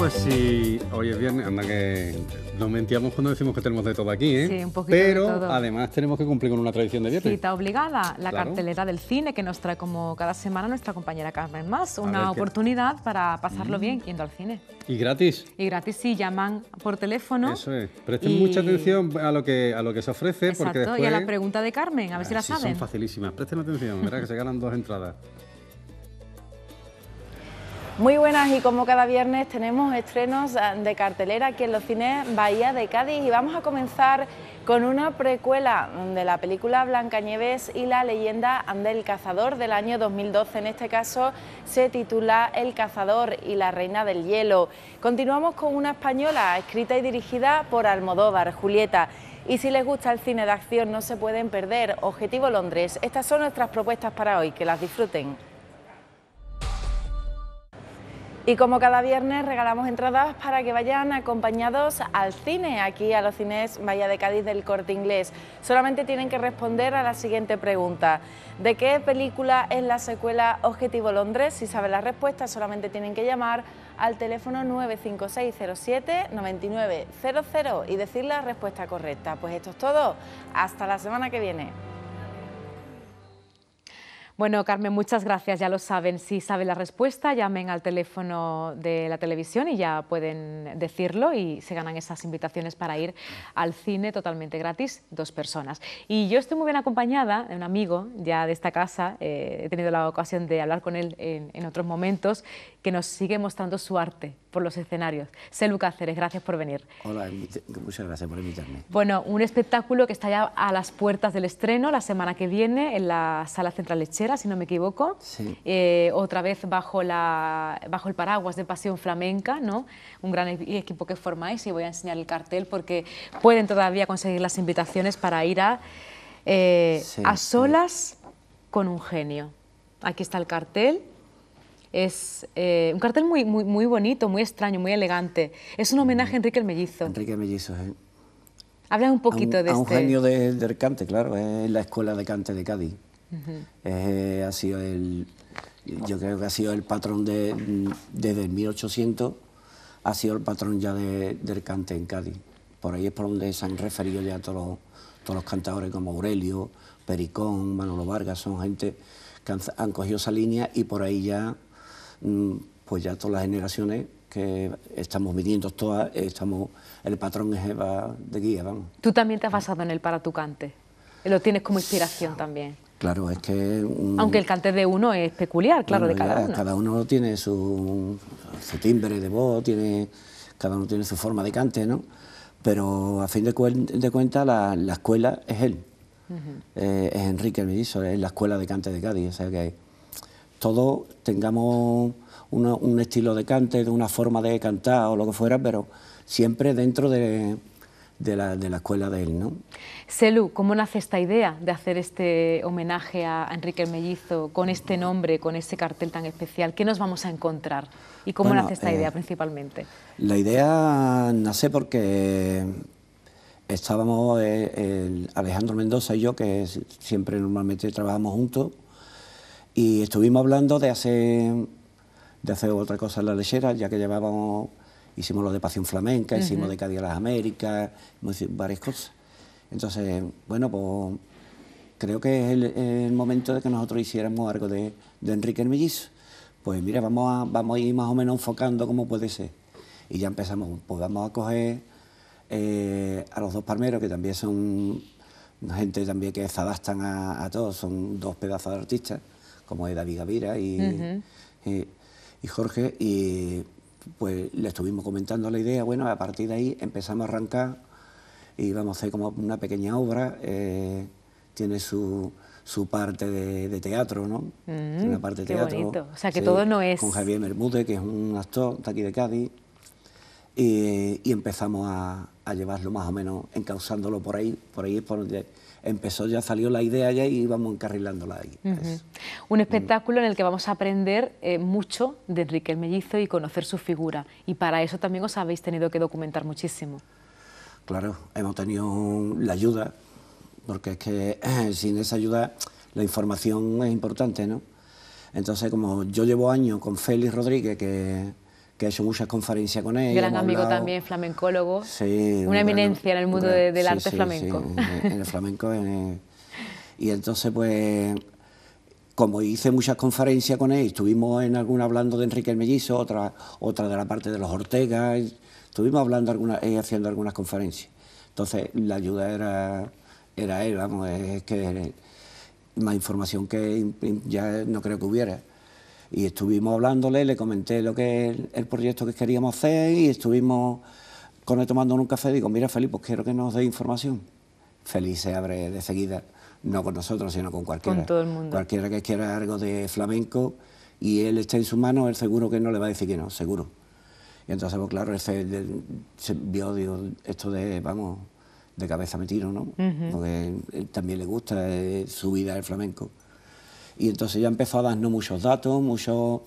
pues sí, hoy es viernes, anda que nos mentíamos cuando decimos que tenemos de todo aquí, ¿eh? Sí, un poquito Pero de todo. además tenemos que cumplir con una tradición de viernes. Cita obligada, la cartelera del cine que nos trae como cada semana nuestra compañera Carmen Más, una oportunidad para pasarlo mm. bien yendo al cine. Y gratis. Y gratis si llaman por teléfono. Eso es. Presten mucha atención a lo que a lo que se ofrece, porque Exacto, y a la pregunta de Carmen, a ver si la ah, sí, saben. Son facilísimas. Presten atención, verás que se ganan dos entradas. Muy buenas y como cada viernes tenemos estrenos eh, de cartelera aquí en los cines Bahía de Cádiz y vamos a comenzar con una precuela de la película Nieves y la leyenda del cazador del año 2012. En este caso se titula El cazador y la reina del hielo. Continuamos con una española escrita y dirigida por Almodóvar, Julieta. Y si les gusta el cine de acción no se pueden perder Objetivo Londres. Estas son nuestras propuestas para hoy, que las disfruten. Y como cada viernes regalamos entradas para que vayan acompañados al cine, aquí a los cines Vaya de Cádiz del Corte Inglés. Solamente tienen que responder a la siguiente pregunta. ¿De qué película es la secuela Objetivo Londres? Si saben la respuesta solamente tienen que llamar al teléfono 95607-9900 y decir la respuesta correcta. Pues esto es todo. Hasta la semana que viene. Bueno, Carmen, muchas gracias. Ya lo saben, si saben la respuesta, llamen al teléfono de la televisión y ya pueden decirlo y se ganan esas invitaciones para ir al cine totalmente gratis, dos personas. Y yo estoy muy bien acompañada de un amigo ya de esta casa, eh, he tenido la ocasión de hablar con él en otros momentos, que nos sigue mostrando su arte, por los escenarios. Lucas Cáceres, gracias por venir. Hola, muchas gracias por invitarme. Bueno, un espectáculo que está ya a las puertas del estreno la semana que viene en la Sala Central Lechera, si no me equivoco. Sí. Eh, otra vez bajo, la, bajo el paraguas de Pasión Flamenca, ¿no? Un gran equipo que formáis y voy a enseñar el cartel porque pueden todavía conseguir las invitaciones para ir a, eh, a solas con un genio. Aquí está el cartel es eh, un cartel muy, muy, bonito, muy extraño, muy elegante. Es un homenaje a Enrique el Mellizo. Enrique el Mellizo, ¿eh? Habla un poquito de a este... un genio de, del cante, claro, es la escuela de cante de Cádiz. Eh, ha sido el, yo creo que ha sido el patrón de, desde el 1800, ha sido el patrón ya del cante en Cádiz. Por ahí es por donde se han referido ya todos los, todos los cantadores como Aurelio, Pericón, Manolo Vargas, son gente que han cogido esa línea y por ahí ya Mm, pues ya todas las generaciones que estamos viviendo, todas, estamos, el patrón es Eva de guía, vamos. Tú también te has basado en él para tu cante, lo tienes como inspiración también. Claro, es que... Aunque el cante de uno es peculiar, claro, de cada uno. Cada uno tiene su, timbre de voz, tiene, cada uno tiene su forma de cante, ¿no? Pero a fin de, cuentas la, escuela es él, eh, es Enrique Mellizo, es la escuela de cante de Cádiz, o sea que todos tengamos un estilo de cante, de una forma de cantar o lo que fuera, pero siempre dentro de, la, escuela de él. ¿no? Selu, ¿cómo nace esta idea de hacer este homenaje a Enrique el Mellizo con este nombre, con ese cartel tan especial? ¿Qué nos vamos a encontrar? ¿Y cómo nace esta idea eh, principalmente? La idea nace porque estábamos eh, Alejandro Mendoza y yo, que siempre normalmente trabajamos juntos, y estuvimos hablando de hacer, de hacer otra cosa en la lechera, ya que llevábamos, hicimos lo de Pasión Flamenca, hicimos de Cádiz a las Américas, varias cosas. Entonces, bueno, pues creo que es el, momento de que nosotros hiciéramos algo de, Enrique Hermillis... Pues mira, vamos a, vamos a ir más o menos enfocando cómo puede ser. Y ya empezamos, pues vamos a coger eh, a los dos palmeros, que también son gente también que se adaptan a todos, son dos pedazos de artistas como es David Gavira y, eh, y Jorge, y pues le estuvimos comentando la idea, bueno, a partir de ahí empezamos a arrancar y vamos a hacer como una pequeña obra, eh, tiene su, parte de, teatro, ¿no? una parte de teatro. O sea, que todo no es... Con Javier Bermúdez, que es un actor está aquí de Cádiz, y, empezamos a, a, llevarlo más o menos encauzándolo por ahí, por ahí es por donde empezó, ya salió la idea ya y íbamos encarrilándola ahí. Un mm. espectáculo en el que vamos a aprender eh, mucho de Enrique el Mellizo y conocer su figura. Y para eso también os habéis tenido que documentar muchísimo. Claro, hemos tenido la ayuda, porque es que sin esa ayuda la información es importante, ¿no? Entonces, como yo llevo años con Félix Rodríguez, que que he hecho muchas conferencias con él. Gran amigo también, flamencólogo. Sí. Una eminencia en el mundo del arte flamenco. en el flamenco. y entonces, pues, como hice muchas conferencias con él, estuvimos en alguna hablando de Enrique el Mellizo, otra, otra de la parte de los Ortega, estuvimos hablando alguna, y eh, haciendo algunas conferencias. Entonces, la ayuda era, era él, vamos, es que más información que ya no creo que hubiera. Y estuvimos hablándole, le comenté lo que el, proyecto que queríamos hacer y estuvimos con él tomando un café. Digo, mira, Felipe, pues quiero que nos dé información. Feliz se abre de seguida, no con nosotros, sino con cualquiera. Con todo el mundo. Cualquiera que quiera algo de flamenco y él está en sus manos, él seguro que no le va a decir que no, seguro. Y entonces, pues claro, él este, se, vio, digo, esto de, vamos, de cabeza metido, ¿no? Porque también le gusta eh, su vida el flamenco. Y entonces ya empezó a darnos muchos datos, muchos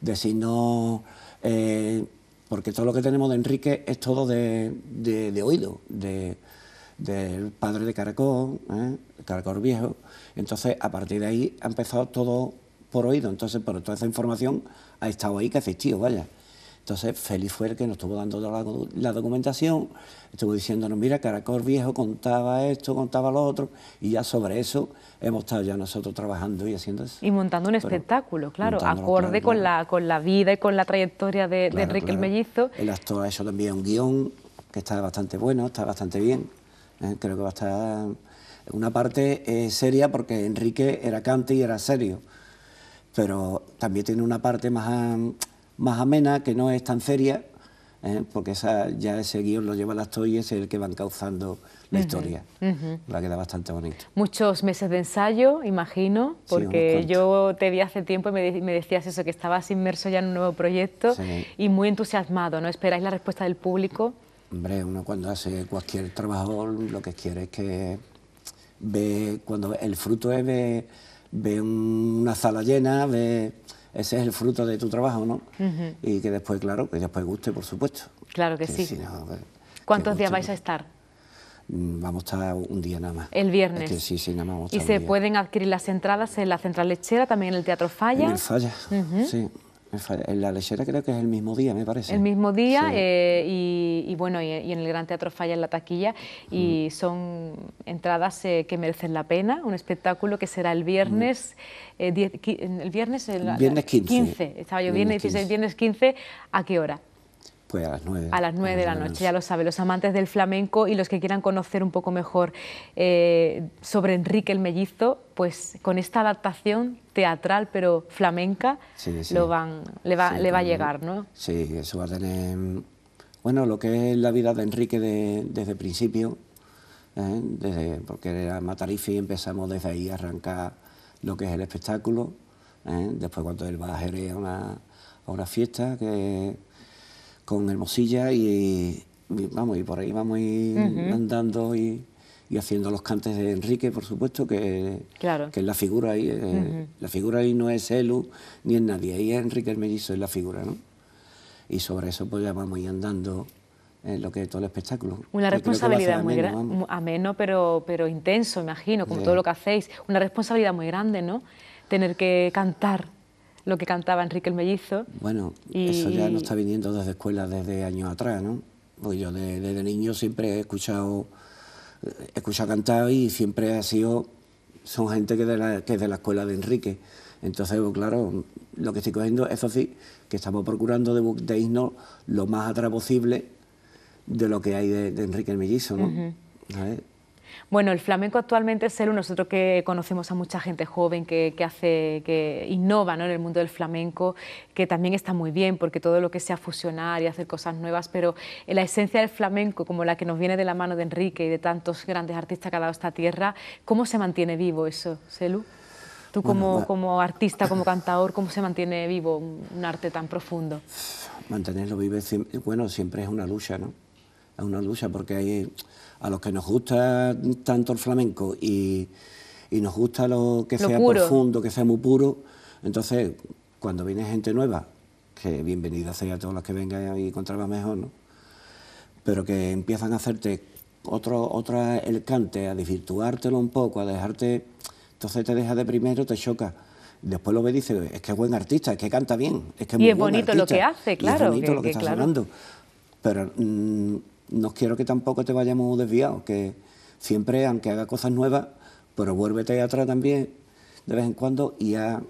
decirnos, eh, porque todo lo que tenemos de Enrique es todo de, oído, del padre de Caracol, ¿eh? Caracol Viejo. Entonces, a partir de ahí ha empezado todo por oído. Entonces, por toda esa información ha estado ahí que ha existido, vaya. Entonces, Félix fue el que nos estuvo dando la, la documentación, estuvo diciéndonos, mira, Caracol Viejo contaba esto, contaba lo otro, y ya sobre eso hemos estado ya nosotros trabajando y haciendo eso. Y montando un espectáculo, claro, acorde con, La, con la vida y con la trayectoria de, Enrique el Mellizo. El actor ha hecho también un guión que está bastante bueno, está bastante bien, ¿eh? creo que va a estar una parte eh, seria porque Enrique era cante y era serio, pero también tiene una parte más más amena, que no es tan seria, ¿eh? porque esa, ya ese guión lo lleva las toyes y es el que va encauzando la historia. La queda bastante bonita. Muchos meses de ensayo, imagino, porque yo te vi hace tiempo y me, decías eso, que estabas inmerso ya en un nuevo proyecto y muy entusiasmado, ¿no? Esperáis la respuesta del público. Hombre, uno cuando hace cualquier trabajo lo que quiere es que ve, cuando el fruto es ve, ve una sala llena, ve ese es el fruto de tu trabajo, ¿no? Y que después, claro, que después guste, por supuesto. Claro que, sí. Pues, ¿Cuántos días vais pues, a estar? Mm, vamos a estar un día nada más. El viernes. sí, sí, nada más. y se pueden adquirir las entradas en la central lechera, también en el Teatro Falla. Falla, sí. En la lechera creo que es el mismo día, me parece. El mismo día eh, y, bueno, y, en el Gran Teatro Falla en la taquilla y mm. son entradas eh, que merecen la pena, un espectáculo que será el viernes, mm. eh, el viernes, el, viernes 15. estaba yo, viernes, viernes 16, viernes 15, ¿a qué hora? Pues a las nueve A las 9 de la noche, ya lo sabe, los amantes del flamenco y los que quieran conocer un poco mejor eh, sobre Enrique el Mellizo, pues con esta adaptación teatral pero flamenca Lo van, le, va, a llegar, ¿no? Sí, eso va a tener, bueno, lo que es la vida de Enrique desde el principio, ¿eh? porque era Matarifi empezamos desde ahí a arrancar lo que es el espectáculo, ¿eh? después cuando él va a Jerez a una, a una fiesta que con Hermosilla y, vamos, y por ahí vamos a andando y, haciendo los cantes de Enrique, por supuesto, que, que es la figura ahí. Eh, la figura ahí no es Elu ni es nadie, ahí es Enrique el es la figura, ¿no? Y sobre eso pues ya vamos y ir andando en lo que es todo el espectáculo. Una responsabilidad muy grande, ameno, pero, pero intenso, imagino, como todo lo que hacéis. Una responsabilidad muy grande, ¿no? Tener que cantar lo que cantaba Enrique el Mellizo. Bueno, eso ya no está viniendo desde escuela... desde años atrás, ¿no? Pues yo desde, niño siempre he escuchado, he escuchado cantar y siempre ha sido, son gente que, que es de la escuela de Enrique. Entonces, pues, claro, lo que estoy cogiendo, eso sí, que estamos procurando de, de irnos lo más atrás posible de lo que hay de, Enrique el Mellizo, ¿no? Bueno, el flamenco actualmente es el nosotros que conocemos a mucha gente joven que, hace, que innova en el mundo del flamenco, que también está muy bien, porque todo lo que sea fusionar y hacer cosas nuevas, pero la esencia del flamenco, como la que nos viene de la mano de Enrique y de tantos grandes artistas que ha dado esta tierra, ¿cómo se mantiene vivo eso, Selu? Tú como, artista, como cantador, ¿cómo se mantiene vivo un arte tan profundo? Mantenerlo vivo, bueno, siempre es una lucha, ¿no? a una lucha, porque hay, a los que nos gusta tanto el flamenco y, nos gusta lo que sea profundo, que sea muy puro, entonces cuando viene gente nueva, que bienvenida sea a todos los que vengan y encontrarlo mejor, ¿no? pero que empiezan a hacerte otro, otra el cante, a desvirtuártelo un poco, a dejarte, entonces te deja de primero, te choca. Después lo que dices dice, es que es buen artista, es que canta bien, es que es y muy es bonito lo que hace, claro. es bonito lo que, está sonando. Pero mm, no quiero que tampoco te vayamos desviados, que siempre, aunque haga cosas nuevas, pero vuélvete atrás también de vez en cuando y a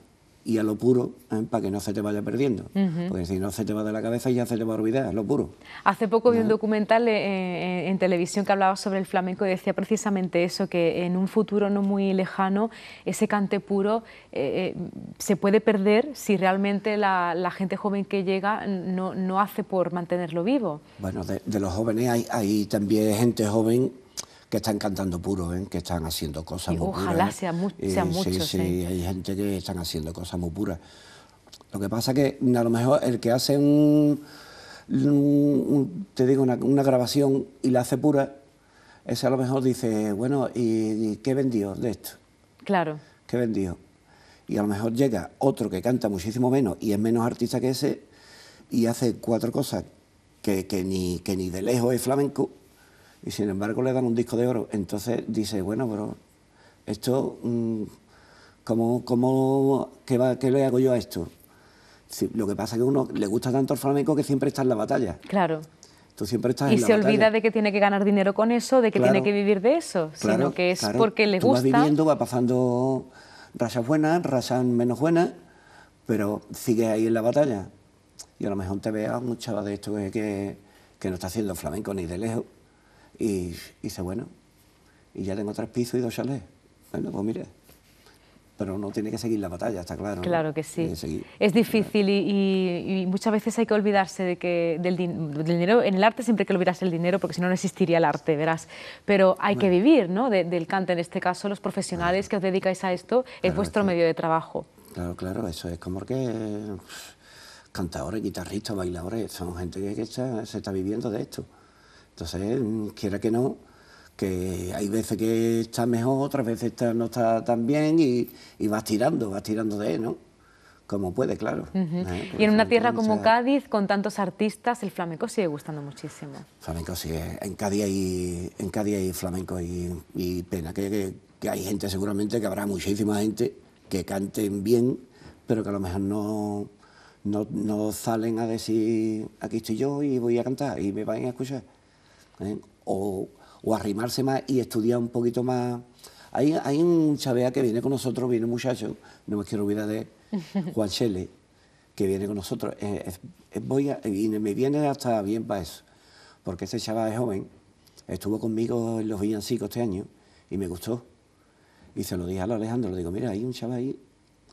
y a lo puro ¿eh? para que no se te vaya perdiendo. Porque si no se te va de la cabeza ya se te va a olvidar, lo puro. Hace poco vi un documental eh, eh, en televisión que hablaba sobre el flamenco y decía precisamente eso, que en un futuro no muy lejano ese cante puro se puede perder si realmente la, gente joven que llega no, no hace por mantenerlo vivo. Bueno, de, los jóvenes hay también gente joven que están cantando puro, ¿eh? que están haciendo cosas muy puras. Ojalá sea ¿eh? Eh, mucho. Sí, sí, hay gente que están haciendo cosas muy puras. Lo que pasa que a lo mejor el que hace un, te digo, una, grabación y la hace pura, ese a lo mejor dice, bueno, ¿y, qué vendió de esto? Claro. ¿Qué vendió? Y a lo mejor llega otro que canta muchísimo menos y es menos artista que ese y hace cuatro cosas que, ni, que ni de lejos es flamenco y sin embargo le dan un disco de oro. Entonces dice, bueno, pero esto, mm, ¿cómo, cómo, qué, le hago yo a esto? lo que pasa es que uno le gusta tanto el flamenco que siempre está en la batalla. Claro. Tú siempre estás y en la se olvida de que tiene que ganar dinero con eso, de que tiene que vivir de eso, sino que es porque le Tú gusta. Va viviendo, va pasando razas buenas, razas menos buenas, pero sigue ahí en la batalla. Y a lo mejor te veas un chaval de esto que no está haciendo flamenco ni de lejos, y, dice, bueno, y ya tengo tres pisos y dos chalés. Bueno, pues mire, pero no tiene que seguir la batalla, está claro. Claro que sí. es difícil y, muchas veces hay que olvidarse de que del, dinero. En el arte siempre hay que olvidarse el dinero porque si no, no existiría el arte, verás. Pero hay que vivir ¿no? del cante. En este caso, los profesionales que os dedicáis a esto es vuestro medio de trabajo. Claro, claro, eso es como que cantadores, guitarristas, bailadores, son gente que, se está viviendo de esto. Entonces, mm, quiera que no, que hay veces que está mejor, otras veces no está tan bien y, vas tirando, vas tirando de él, ¿no? Como puede, claro. Eh, y en una tierra como Cádiz, con tantos artistas, el flamenco sigue gustando muchísimo. Flamenco sí, en Cádiz hay, en Cádiz hay flamenco y, pena, que, hay gente seguramente, que habrá muchísima gente que canten bien, pero que a lo mejor no, no, no salen a decir, aquí estoy yo y voy a cantar y me van a escuchar ¿eh? O, arrimarse más y estudiar un poquito más. Hay, un chavea que viene con nosotros, viene un muchacho, no me quiero olvidar de Juan Chele que viene con nosotros. Eh, me viene hasta bien para eso, porque ese chaval es joven, estuvo conmigo en los villancicos este año y me gustó. Y se lo dije a Alejandro, le digo, mira, hay un chaval ahí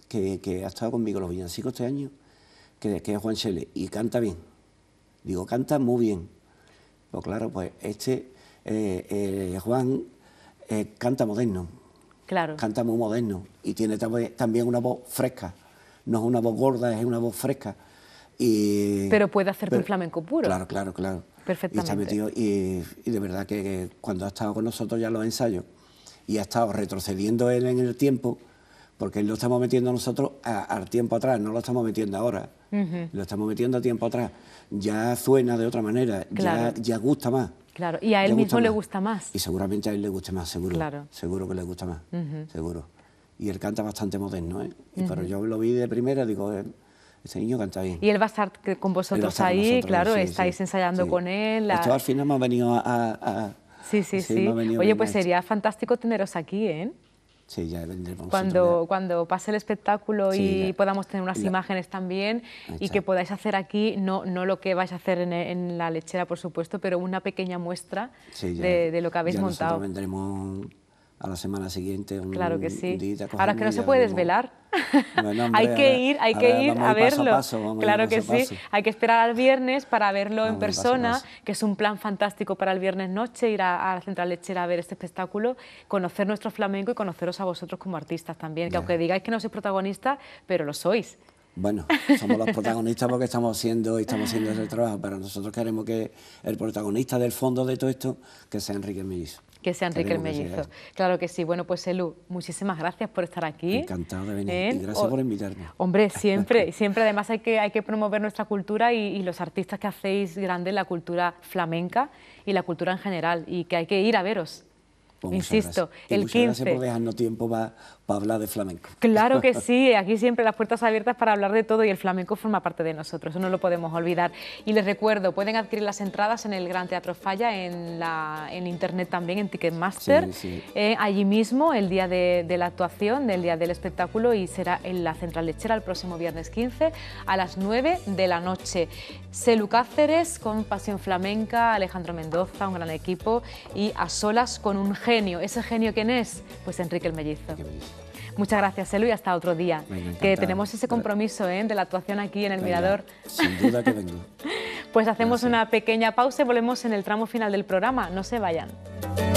que, ha estado conmigo en los villancicos este año, que, es Juan Shelley, y canta bien. Digo, canta muy bien. Pues claro, pues este, eh, eh, Juan, eh, canta moderno. Claro. Canta muy moderno y tiene también una voz fresca. No es una voz gorda, es una voz fresca. pero puede hacerte un flamenco puro. Claro, claro, claro. Perfectamente. Y, de verdad que, que cuando ha estado con nosotros ya los ensayos y ha estado retrocediendo él en el tiempo, porque lo estamos metiendo nosotros al tiempo atrás, no lo estamos metiendo ahora, lo estamos metiendo a tiempo atrás. Ya suena de otra manera, ya, ya, gusta más. Claro, y a él mismo le gusta más. Y seguramente a él le guste más, seguro. Seguro que le gusta más, seguro. Y él canta bastante moderno, ¿eh? Pero yo lo vi de primera, digo, eh, ese niño canta bien. Y él va a estar con vosotros ahí, claro, estáis ensayando con él. Esto al final hemos venido a... a sí, sí, sí. Oye, pues sería fantástico teneros aquí, ¿eh? Sí, ya cuando, cuando pase el espectáculo y podamos tener unas imágenes también y que podáis hacer aquí, no, no lo que vais a hacer en, la lechera, por supuesto, pero una pequeña muestra de, lo que habéis montado. Vendremos a la semana siguiente. claro que sí. Ahora es que no se puede desvelar. hay que ir, hay que ir a verlo. claro que sí. Hay que esperar al viernes para verlo en persona, que es un plan fantástico para el viernes noche, ir a, la central lechera a ver este espectáculo, conocer nuestro flamenco y conoceros a vosotros como artistas también, que aunque digáis que no sois protagonistas, pero lo sois. Bueno, somos los protagonistas porque estamos haciendo estamos haciendo ese trabajo, pero nosotros queremos que el protagonista del fondo de todo esto que sea Enrique Miris que sea Enrique el Mellizo. Claro que sí. Bueno, pues Elu, muchísimas gracias por estar aquí. Encantado de venir. Y gracias por invitarme. Hombre, siempre, siempre. Además hay que, hay que promover nuestra cultura y, los artistas que hacéis grande... la cultura flamenca y la cultura en general. Y que hay que ir a veros. Pues Insisto, el 15. Gracias por dejarnos tiempo para, para hablar de flamenco. Claro que sí, aquí siempre las puertas abiertas para hablar de todo y el flamenco forma parte de nosotros, no lo podemos olvidar. Y les recuerdo, pueden adquirir las entradas en el Gran Teatro Falla, en, internet también, en Ticketmaster, eh, allí mismo, el día de, la actuación, del día del espectáculo y será en la Central Lechera el próximo viernes 15 a las 9 de la noche. Selu Cáceres con Pasión Flamenca, Alejandro Mendoza, un gran equipo y a solas con un genio. ¿Ese genio quién es? Pues Enrique el Mellizo. Muchas gracias, Elu, hasta otro día. que tenemos ese compromiso ¿eh? de la actuación aquí en el Mirador. Sin duda que vengo. pues hacemos una pequeña pausa y volvemos en el tramo final del programa. No se vayan.